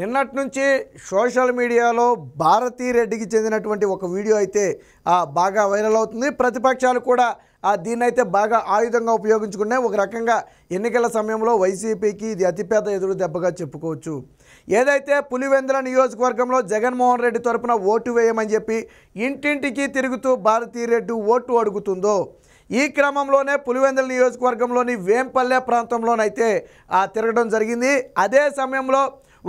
నిన్నటి నుంచి సోషల్ మీడియాలో భారతీ రెడ్డికి చెందినటువంటి ఒక వీడియో అయితే బాగా వైరల్ అవుతుంది ప్రతిపక్షాలు కూడా దీన్నైతే బాగా ఆయుధంగా ఉపయోగించుకున్నాయి ఒక రకంగా ఎన్నికల సమయంలో వైసీపీకి ఇది అతిపెద్ద ఎదురు దెబ్బగా చెప్పుకోవచ్చు ఏదైతే పులివెందుల నియోజకవర్గంలో జగన్మోహన్ రెడ్డి తరపున ఓటు వేయమని చెప్పి ఇంటింటికి తిరుగుతూ భారతీ రెడ్డి ఓటు అడుగుతుందో ఈ క్రమంలోనే పులివెందుల నియోజకవర్గంలోని వేంపల్లె ప్రాంతంలోనైతే తిరగడం జరిగింది అదే సమయంలో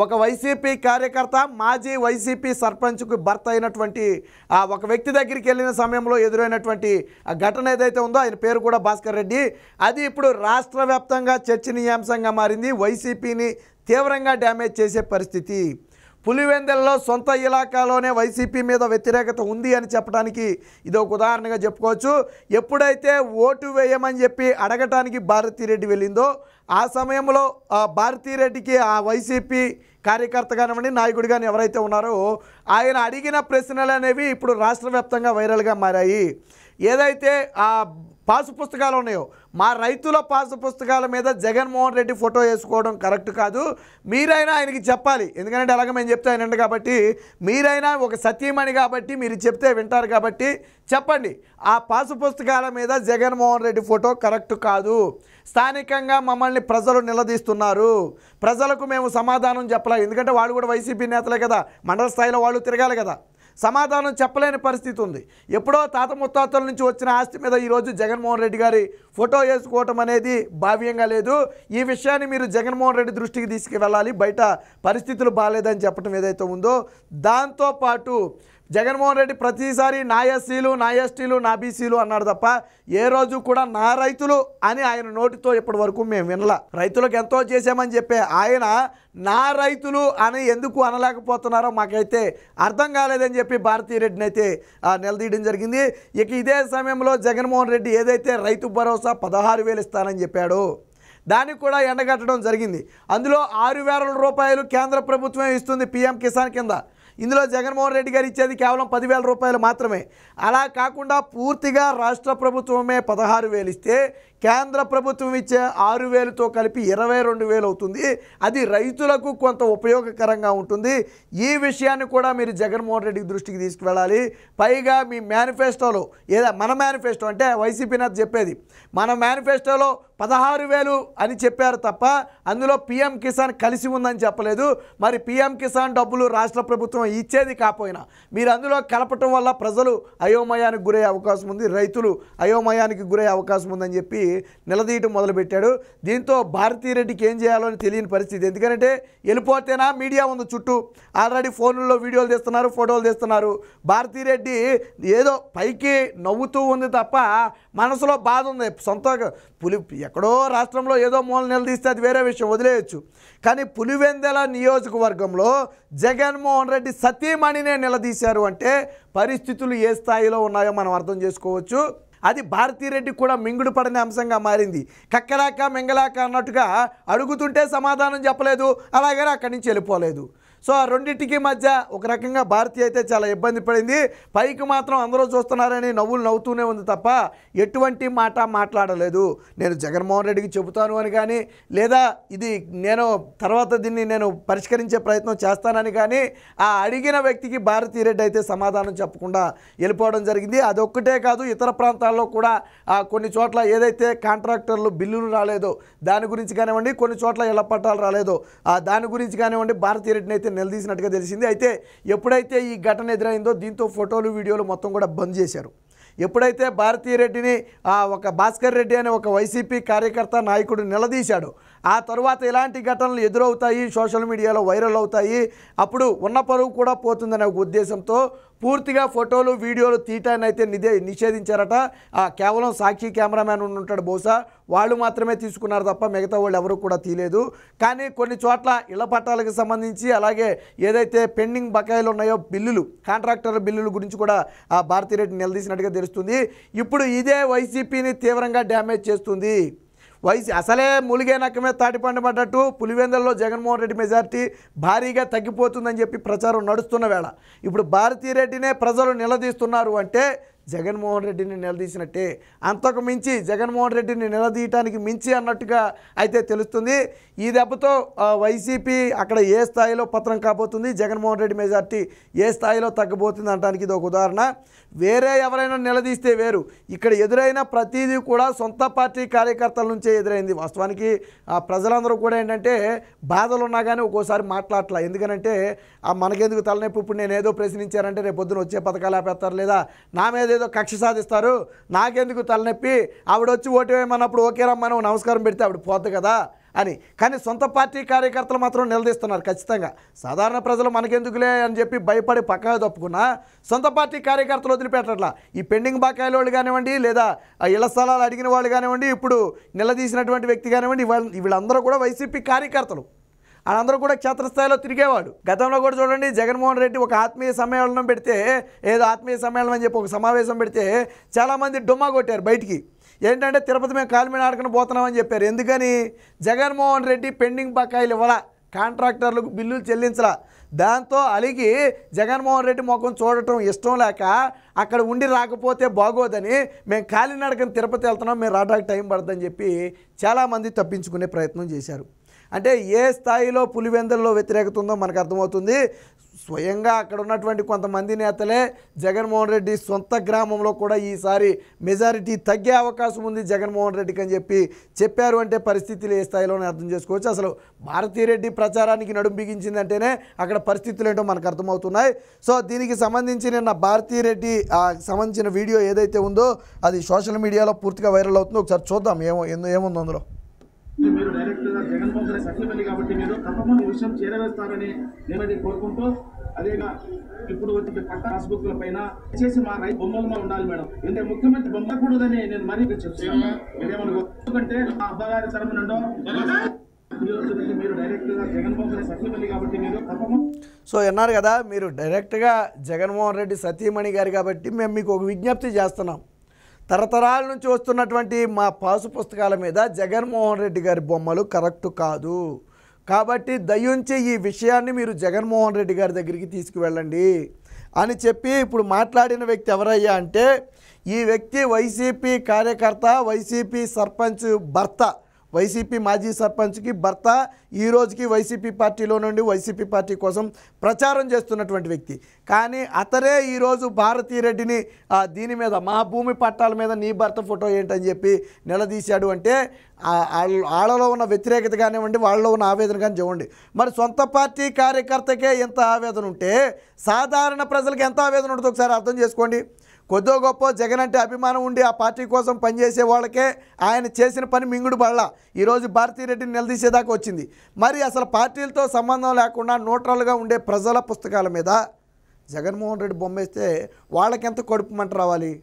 ఒక వైసీపీ కార్యకర్త మాజీ వైసీపీ సర్పంచ్కు భర్త అయినటువంటి ఆ ఒక వ్యక్తి దగ్గరికి వెళ్ళిన సమయంలో ఎదురైనటువంటి ఘటన ఏదైతే ఉందో ఆయన పేరు కూడా భాస్కర్ రెడ్డి అది ఇప్పుడు రాష్ట్ర వ్యాప్తంగా చర్చనీయాంశంగా మారింది వైసీపీని తీవ్రంగా డ్యామేజ్ చేసే పరిస్థితి పులివెందెల్లో సొంత ఇలాకాలోనే వైసీపీ మీద వ్యతిరేకత ఉంది అని చెప్పడానికి ఇది ఒక ఉదాహరణగా చెప్పుకోవచ్చు ఎప్పుడైతే ఓటు వేయమని చెప్పి అడగటానికి భారతిరెడ్డి వెళ్ళిందో ఆ సమయంలో రెడ్డికి ఆ వైసీపీ కార్యకర్త కానివ్వండి నాయకుడు కానీ ఎవరైతే ఉన్నారో ఆయన అడిగిన ప్రశ్నలు అనేవి ఇప్పుడు రాష్ట్ర వ్యాప్తంగా వైరల్గా మారాయి ఏదైతే ఆ పాసు పుస్తకాలు ఉన్నాయో మా రైతుల పాసు పుస్తకాల మీద జగన్మోహన్ రెడ్డి ఫోటో వేసుకోవడం కరెక్ట్ కాదు మీరైనా ఆయనకి చెప్పాలి ఎందుకంటే అలాగే మేము చెప్తే ఆయన కాబట్టి మీరైనా ఒక సతీమణి కాబట్టి మీరు చెప్తే వింటారు కాబట్టి చెప్పండి ఆ పాసు పుస్తకాల మీద జగన్మోహన్ రెడ్డి ఫోటో కరెక్ట్ కాదు స్థానికంగా మమ్మల్ని ప్రజలు నిలదీస్తున్నారు ప్రజలకు మేము సమాధానం చెప్పలేము ఎందుకంటే వాళ్ళు కూడా వైసీపీ నేతలే కదా మండల స్థాయిలో వాళ్ళు తిరగాలి కదా సమాధానం చెప్పలేని పరిస్థితి ఉంది ఎప్పుడో తాత ముత్తాతల నుంచి వచ్చిన ఆస్తి మీద ఈరోజు జగన్మోహన్ రెడ్డి గారి ఫోటో వేసుకోవటం అనేది భావ్యంగా లేదు ఈ విషయాన్ని మీరు జగన్మోహన్ రెడ్డి దృష్టికి తీసుకువెళ్ళాలి బయట పరిస్థితులు బాగాలేదని చెప్పడం ఏదైతే ఉందో దాంతోపాటు జగన్మోహన్ రెడ్డి ప్రతిసారి నా ఎస్సీలు నా ఎస్టీలు నా బీసీలు అన్నాడు తప్ప ఏ రోజు కూడా నా రైతులు అని ఆయన నోటితో ఇప్పటి వరకు మేము వినలా రైతులకు ఎంతో చేశామని చెప్పే ఆయన నా రైతులు అని ఎందుకు అనలేకపోతున్నారో మాకైతే అర్థం కాలేదని చెప్పి రెడ్డిని అయితే నిలదీయడం జరిగింది ఇక ఇదే సమయంలో జగన్మోహన్ రెడ్డి ఏదైతే రైతు భరోసా పదహారు వేలు ఇస్తానని చెప్పాడో దానికి కూడా ఎండగట్టడం జరిగింది అందులో ఆరు రూపాయలు కేంద్ర ప్రభుత్వం ఇస్తుంది పీఎం కిసాన్ కింద ఇందులో జగన్మోహన్ రెడ్డి గారు ఇచ్చేది కేవలం పదివేల రూపాయలు మాత్రమే అలా కాకుండా పూర్తిగా రాష్ట్ర ప్రభుత్వమే పదహారు ఇస్తే కేంద్ర ప్రభుత్వం ఇచ్చే ఆరు వేలతో కలిపి ఇరవై రెండు వేలు అవుతుంది అది రైతులకు కొంత ఉపయోగకరంగా ఉంటుంది ఈ విషయాన్ని కూడా మీరు జగన్మోహన్ రెడ్డికి దృష్టికి తీసుకువెళ్ళాలి పైగా మీ మేనిఫెస్టోలో ఏదో మన మేనిఫెస్టో అంటే వైసీపీ నాథ్ చెప్పేది మన మేనిఫెస్టోలో పదహారు వేలు అని చెప్పారు తప్ప అందులో పీఎం కిసాన్ కలిసి ఉందని చెప్పలేదు మరి పీఎం కిసాన్ డబ్బులు రాష్ట్ర ప్రభుత్వం ఇచ్చేది కాకపోయినా మీరు అందులో కలపటం వల్ల ప్రజలు అయోమయానికి గురయ్యే అవకాశం ఉంది రైతులు అయోమయానికి గురయ్యే అవకాశం ఉందని చెప్పి నిలదీయటం మొదలుపెట్టాడు దీంతో భారతీరెడ్డికి ఏం చేయాలో అని తెలియని పరిస్థితి ఎందుకంటే వెళ్ళిపోతేనా మీడియా ఉంది చుట్టూ ఆల్రెడీ ఫోన్లలో వీడియోలు తీస్తున్నారు ఫోటోలు తీస్తున్నారు భారతీరెడ్డి ఏదో పైకి నవ్వుతూ ఉంది తప్ప మనసులో బాధ ఉంది సొంత పులి ఎక్కడో రాష్ట్రంలో ఏదో మూల నిలదీస్తే అది వేరే విషయం వదిలేయచ్చు కానీ పులివెందెల నియోజకవర్గంలో జగన్మోహన్ రెడ్డి సతీమణినే నిలదీశారు అంటే పరిస్థితులు ఏ స్థాయిలో ఉన్నాయో మనం అర్థం చేసుకోవచ్చు అది భారతీరెడ్డి కూడా మింగుడు పడని అంశంగా మారింది కక్కలాక మింగలాక అన్నట్టుగా అడుగుతుంటే సమాధానం చెప్పలేదు అలాగే అక్కడి నుంచి వెళ్ళిపోలేదు సో ఆ రెండింటికి మధ్య ఒక రకంగా భారతి అయితే చాలా ఇబ్బంది పడింది పైకి మాత్రం అందరూ చూస్తున్నారని నవ్వులు నవ్వుతూనే ఉంది తప్ప ఎటువంటి మాట మాట్లాడలేదు నేను జగన్మోహన్ రెడ్డికి చెబుతాను అని కానీ లేదా ఇది నేను తర్వాత దీన్ని నేను పరిష్కరించే ప్రయత్నం చేస్తానని కానీ ఆ అడిగిన వ్యక్తికి భారతీయ రెడ్డి అయితే సమాధానం చెప్పకుండా వెళ్ళిపోవడం జరిగింది అదొక్కటే కాదు ఇతర ప్రాంతాల్లో కూడా కొన్ని చోట్ల ఏదైతే కాంట్రాక్టర్లు బిల్లులు రాలేదో దాని గురించి కానివ్వండి కొన్ని చోట్ల ఇళ్ల పట్టాలు రాలేదో దాని గురించి కానివ్వండి భారతీయ రెడ్డిని అయితే నిలదీసినట్టుగా తెలిసింది అయితే ఎప్పుడైతే ఈ ఘటన ఎదురైందో దీంతో ఫోటోలు వీడియోలు మొత్తం కూడా బంద్ చేశారు ఎప్పుడైతే భారతీయ రెడ్డిని ఒక భాస్కర్ రెడ్డి అనే ఒక వైసీపీ కార్యకర్త నాయకుడు నిలదీశాడు ఆ తర్వాత ఇలాంటి ఘటనలు ఎదురవుతాయి సోషల్ మీడియాలో వైరల్ అవుతాయి అప్పుడు ఉన్న పరువు కూడా పోతుందనే ఒక ఉద్దేశంతో పూర్తిగా ఫోటోలు వీడియోలు తీయటాన్ని అయితే నిదే నిషేధించారట కేవలం సాక్షి కెమెరామ్యాన్ ఉంటాడు బహుశా వాళ్ళు మాత్రమే తీసుకున్నారు తప్ప మిగతా వాళ్ళు ఎవరు కూడా తీయలేదు కానీ కొన్ని చోట్ల ఇళ్ల పట్టాలకు సంబంధించి అలాగే ఏదైతే పెండింగ్ బకాయిలు ఉన్నాయో బిల్లులు కాంట్రాక్టర్ బిల్లుల గురించి కూడా ఆ భారతీ రెడ్డి నిలదీసినట్టుగా తెలుస్తుంది ఇప్పుడు ఇదే వైసీపీని తీవ్రంగా డ్యామేజ్ చేస్తుంది వైసీ అసలే మూలిగే నక్క మీద పడ్డట్టు పులివెందుల్లో జగన్మోహన్ రెడ్డి మెజార్టీ భారీగా తగ్గిపోతుందని చెప్పి ప్రచారం నడుస్తున్న వేళ ఇప్పుడు భారతీరెడ్డినే రెడ్డినే ప్రజలు నిలదీస్తున్నారు అంటే జగన్మోహన్ రెడ్డిని నిలదీసినట్టే అంతకు మించి జగన్మోహన్ రెడ్డిని నిలదీయటానికి మించి అన్నట్టుగా అయితే తెలుస్తుంది ఈ దెబ్బతో వైసీపీ అక్కడ ఏ స్థాయిలో పత్రం కాబోతుంది జగన్మోహన్ రెడ్డి మెజార్టీ ఏ స్థాయిలో తగ్గబోతుంది అనడానికి ఇది ఒక ఉదాహరణ వేరే ఎవరైనా నిలదీస్తే వేరు ఇక్కడ ఎదురైన ప్రతిదీ కూడా సొంత పార్టీ కార్యకర్తల నుంచే ఎదురైంది వాస్తవానికి ప్రజలందరూ కూడా ఏంటంటే బాధలు ఉన్నా కానీ ఒక్కోసారి మాట్లాడలే ఎందుకనంటే మనకెందుకు తలనొప్పి ఇప్పుడు నేను ఏదో ప్రశ్నించారంటే రేపు పొద్దున వచ్చే పథకాలు ఆపేస్తారు లేదా నా మీద ఏదేదో కక్ష సాధిస్తారు నాకెందుకు తలనొప్పి ఆవిడ వచ్చి ఓటు వేయమన్నప్పుడు ఓకే రమ్మని నమస్కారం పెడితే ఆవిడ పోద్ది కదా అని కానీ సొంత పార్టీ కార్యకర్తలు మాత్రం నిలదీస్తున్నారు ఖచ్చితంగా సాధారణ ప్రజలు మనకెందుకులే అని చెప్పి భయపడి పక్కగా తప్పుకున్నా సొంత పార్టీ కార్యకర్తలు వదిలిపెట్టట్లా ఈ పెండింగ్ బకాయిల వాళ్ళు కానివ్వండి లేదా ఇళ్ల స్థలాలు అడిగిన వాళ్ళు కానివ్వండి ఇప్పుడు నిలదీసినటువంటి వ్యక్తి కానివ్వండి వీళ్ళందరూ కూడా వైసీపీ కార్యకర్తలు వాళ్ళందరూ కూడా క్షేత్రస్థాయిలో తిరిగేవాడు గతంలో కూడా చూడండి జగన్మోహన్ రెడ్డి ఒక ఆత్మీయ సమ్మేళనం పెడితే ఏదో ఆత్మీయ సమ్మేళనం అని చెప్పి ఒక సమావేశం పెడితే చాలామంది డుమ్మా కొట్టారు బయటికి ఏంటంటే తిరుపతి మేము మీద ఆడుకుని పోతున్నామని చెప్పారు ఎందుకని జగన్మోహన్ రెడ్డి పెండింగ్ బకాయిలు ఇవ్వడా కాంట్రాక్టర్లకు బిల్లులు చెల్లించరా దాంతో అలిగి జగన్మోహన్ రెడ్డి ముఖం చూడటం ఇష్టం లేక అక్కడ ఉండి రాకపోతే బాగోదని మేము కాలినడకని తిరుపతి వెళ్తున్నాం మేము రావడానికి టైం పడదని చెప్పి చాలామంది తప్పించుకునే ప్రయత్నం చేశారు అంటే ఏ స్థాయిలో పులివెందుల్లో వ్యతిరేకత ఉందో మనకు అర్థమవుతుంది స్వయంగా అక్కడ ఉన్నటువంటి కొంతమంది నేతలే జగన్మోహన్ రెడ్డి సొంత గ్రామంలో కూడా ఈసారి మెజారిటీ తగ్గే అవకాశం ఉంది జగన్మోహన్ రెడ్డికి అని చెప్పి చెప్పారు అంటే పరిస్థితులు ఏ స్థాయిలోనే అర్థం చేసుకోవచ్చు అసలు భారతీరెడ్డి ప్రచారానికి నడుం బిగించిందంటేనే అక్కడ పరిస్థితులు ఏంటో మనకు అర్థమవుతున్నాయి సో దీనికి సంబంధించి నిన్న రెడ్డి సంబంధించిన వీడియో ఏదైతే ఉందో అది సోషల్ మీడియాలో పూర్తిగా వైరల్ అవుతుందో ఒకసారి చూద్దాం ఏమో ఏముందో అందులో మీరు డైరెక్ట్గా జగన్మోహన్ రెడ్డి సఖీమని కాబట్టి మీరు తప్పకుండా విషయం చేరవేస్తారని నేనది కోరుకుంటూ అదేగా ఇప్పుడు వచ్చే పట్ట పాస్బుక్ల పైన చేసి మా రైతు బొమ్మలమా ఉండాలి మేడం ఎందుకంటే ముఖ్యమంత్రి బొమ్మకూడదని నేను మరీ చెప్తాను ఎందుకంటే మా అబ్బగారి తరపు నుండో సో అన్నారు కదా మీరు డైరెక్ట్గా జగన్మోహన్ రెడ్డి సతీమణి గారు కాబట్టి మేము మీకు ఒక విజ్ఞప్తి చేస్తున్నాం తరతరాల నుంచి వస్తున్నటువంటి మా పాసు పుస్తకాల మీద జగన్మోహన్ రెడ్డి గారి బొమ్మలు కరెక్ట్ కాదు కాబట్టి దయ్యుంచి ఈ విషయాన్ని మీరు జగన్మోహన్ రెడ్డి గారి దగ్గరికి తీసుకువెళ్ళండి అని చెప్పి ఇప్పుడు మాట్లాడిన వ్యక్తి ఎవరయ్యా అంటే ఈ వ్యక్తి వైసీపీ కార్యకర్త వైసీపీ సర్పంచ్ భర్త వైసీపీ మాజీ సర్పంచ్కి భర్త ఈ రోజుకి వైసీపీ పార్టీలో నుండి వైసీపీ పార్టీ కోసం ప్రచారం చేస్తున్నటువంటి వ్యక్తి కానీ అతనే ఈరోజు రెడ్డిని దీని మీద మా భూమి పట్టాల మీద నీ భర్త ఫోటో ఏంటని చెప్పి నిలదీశాడు అంటే వాళ్ళలో ఉన్న వ్యతిరేకత కానివ్వండి వాళ్ళలో ఉన్న ఆవేదన కానీ చూడండి మరి సొంత పార్టీ కార్యకర్తకే ఎంత ఆవేదన ఉంటే సాధారణ ప్రజలకు ఎంత ఆవేదన ఉంటుంది ఒకసారి అర్థం చేసుకోండి కొద్దో గొప్ప జగన్ అంటే అభిమానం ఉండి ఆ పార్టీ కోసం పనిచేసే వాళ్ళకే ఆయన చేసిన పని మింగుడు బళ్ళ ఈరోజు భారతీరెడ్డిని నిలదీసేదాకా వచ్చింది మరి అసలు పార్టీలతో సంబంధం లేకుండా న్యూట్రల్గా ఉండే ప్రజల పుస్తకాల మీద జగన్మోహన్ రెడ్డి బొమ్మేస్తే వాళ్ళకెంత కడుపు మంట రావాలి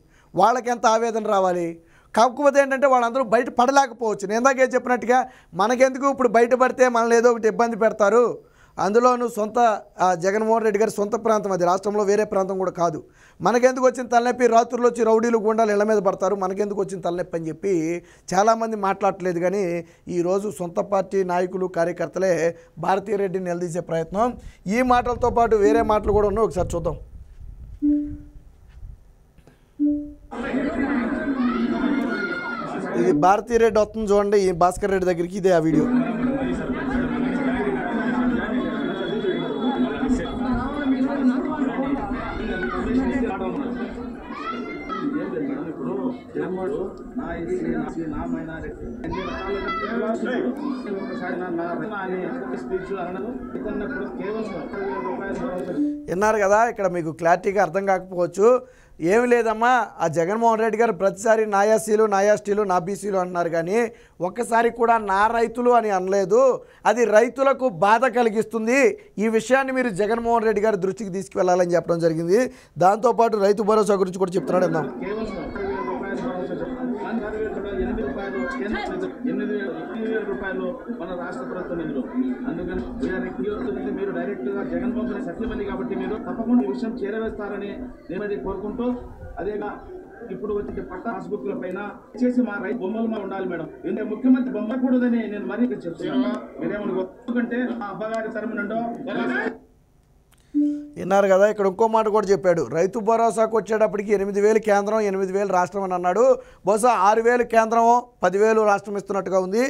వాళ్ళకెంత ఆవేదన రావాలి కాకపోతే ఏంటంటే వాళ్ళందరూ బయట పడలేకపోవచ్చు నేను ఇందాకే చెప్పినట్టుగా మనకెందుకు ఇప్పుడు బయటపడితే మనల్ని ఏదో ఒకటి ఇబ్బంది పెడతారు అందులోనూ సొంత జగన్మోహన్ రెడ్డి గారి సొంత ప్రాంతం అది రాష్ట్రంలో వేరే ప్రాంతం కూడా కాదు మనకెందుకు వచ్చిన తలనొప్పి రాత్రుల్లో వచ్చి రౌడీలు గుండాలు ఇళ్ల మీద పడతారు మనకెందుకు వచ్చిన తలనొప్పి అని చెప్పి చాలామంది మాట్లాడట్లేదు కానీ ఈరోజు సొంత పార్టీ నాయకులు కార్యకర్తలే భారతీయ రెడ్డిని నిలదీసే ప్రయత్నం ఈ మాటలతో పాటు వేరే మాటలు కూడా ఉన్నాయి ఒకసారి చూద్దాం ఇది భారతీయ రెడ్డి వస్తుంది చూడండి ఈ భాస్కర్ రెడ్డి దగ్గరికి ఇదే ఆ వీడియో విన్నారు కదా ఇక్కడ మీకు క్లారిటీగా అర్థం కాకపోవచ్చు ఏమి లేదమ్మా ఆ జగన్మోహన్ రెడ్డి గారు ప్రతిసారి నాయాసీలు నాయాస్టీలు నా బీసీలు అంటున్నారు కానీ ఒక్కసారి కూడా నా రైతులు అని అనలేదు అది రైతులకు బాధ కలిగిస్తుంది ఈ విషయాన్ని మీరు జగన్మోహన్ రెడ్డి గారి దృష్టికి తీసుకువెళ్ళాలని చెప్పడం జరిగింది దాంతోపాటు రైతు భరోసా గురించి కూడా చెప్తున్నాడు ఎనిమిది ఎనిమిది వేల రూపాయలు మన రాష్ట్ర ప్రభుత్వ నిధులు అందుకని వీఆర్ మీరు డైరెక్ట్గా జగన్ పంపిన సత్యమంది కాబట్టి మీరు తప్పకుండా ఈ విషయం చేరవేస్తారని నేను కోరుకుంటూ అదేగా ఇప్పుడు వచ్చే పట్ట పాస్బుక్ల పైన చేసి మా రైతు బొమ్మలు మా ఉండాలి మేడం ఎందుకంటే ముఖ్యమంత్రి బొమ్మకూడదని నేను మరీ చెప్తున్నాను మీరేమనుకో ఎందుకంటే మా అబ్బగారి తరము విన్నారు కదా ఇక్కడ ఇంకో మాట కూడా చెప్పాడు రైతు భరోసాకు వచ్చేటప్పటికి ఎనిమిది వేలు కేంద్రం ఎనిమిది వేలు రాష్ట్రం అని అన్నాడు బహుశా ఆరు వేలు కేంద్రం పదివేలు రాష్ట్రం ఇస్తున్నట్టుగా ఉంది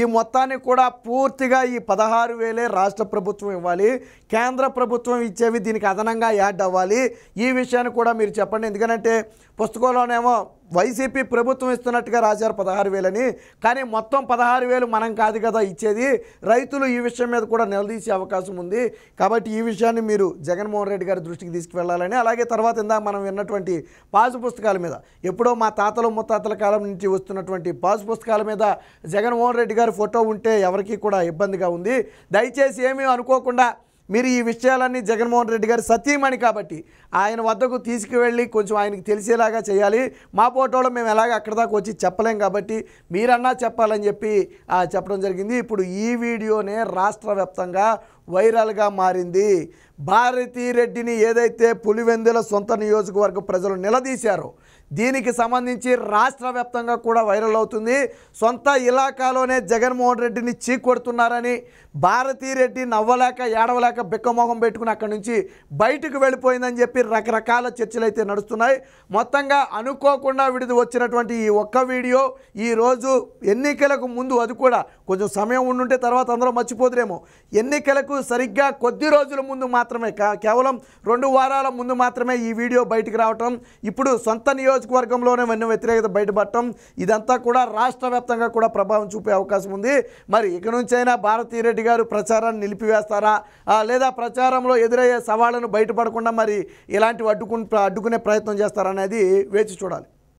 ఈ మొత్తాన్ని కూడా పూర్తిగా ఈ పదహారు వేలే రాష్ట్ర ప్రభుత్వం ఇవ్వాలి కేంద్ర ప్రభుత్వం ఇచ్చేవి దీనికి అదనంగా యాడ్ అవ్వాలి ఈ విషయాన్ని కూడా మీరు చెప్పండి ఎందుకంటే పుస్తకంలోనేమో వైసీపీ ప్రభుత్వం ఇస్తున్నట్టుగా రాశారు పదహారు వేలని కానీ మొత్తం పదహారు వేలు మనం కాదు కదా ఇచ్చేది రైతులు ఈ విషయం మీద కూడా నిలదీసే అవకాశం ఉంది కాబట్టి ఈ విషయాన్ని మీరు జగన్మోహన్ రెడ్డి గారి దృష్టికి తీసుకువెళ్ళాలని అలాగే తర్వాత ఇందాక మనం విన్నటువంటి పాసు పుస్తకాల మీద ఎప్పుడో మా తాతలు ముత్తాతల కాలం నుంచి వస్తున్నటువంటి పాసు పుస్తకాల మీద జగన్మోహన్ రెడ్డి గారి ఫోటో ఉంటే ఎవరికీ కూడా ఇబ్బందిగా ఉంది దయచేసి ఏమీ అనుకోకుండా మీరు ఈ విషయాలన్నీ జగన్మోహన్ రెడ్డి గారు సత్యమణి కాబట్టి ఆయన వద్దకు తీసుకువెళ్ళి కొంచెం ఆయనకి తెలిసేలాగా చేయాలి మా ఫోటోలో మేము ఎలాగ అక్కడ దాకా వచ్చి చెప్పలేం కాబట్టి మీరన్నా చెప్పాలని చెప్పి చెప్పడం జరిగింది ఇప్పుడు ఈ వీడియోనే రాష్ట్ర వ్యాప్తంగా వైరల్గా మారింది భారతీ రెడ్డిని ఏదైతే పులివెందుల సొంత నియోజకవర్గ ప్రజలు నిలదీశారో దీనికి సంబంధించి రాష్ట్ర వ్యాప్తంగా కూడా వైరల్ అవుతుంది సొంత ఇలాకాలోనే జగన్మోహన్ రెడ్డిని చీకొడుతున్నారని భారతీరెడ్డి నవ్వలేక ఏడవలేక బిక్కమోహం పెట్టుకుని అక్కడి నుంచి బయటకు వెళ్ళిపోయిందని చెప్పి రకరకాల చర్చలు అయితే నడుస్తున్నాయి మొత్తంగా అనుకోకుండా విడిది వచ్చినటువంటి ఈ ఒక్క వీడియో ఈరోజు ఎన్నికలకు ముందు అది కూడా కొంచెం సమయం ఉండుంటే తర్వాత అందరూ మర్చిపోదురేమో ఎన్నికలకు సరిగ్గా కొద్ది రోజుల ముందు మాత్రమే కేవలం రెండు వారాల ముందు మాత్రమే ఈ వీడియో బయటకు రావటం ఇప్పుడు సొంత నియోజక నియోజకవర్గంలోనే వన్య వ్యతిరేకత బయటపడటం ఇదంతా కూడా రాష్ట్ర వ్యాప్తంగా కూడా ప్రభావం చూపే అవకాశం ఉంది మరి ఇక నుంచైనా భారతీరెడ్డి గారు ప్రచారాన్ని నిలిపివేస్తారా లేదా ప్రచారంలో ఎదురయ్యే సవాళ్లను బయటపడకుండా మరి ఇలాంటివి అడ్డుకు అడ్డుకునే ప్రయత్నం చేస్తారనేది వేచి చూడాలి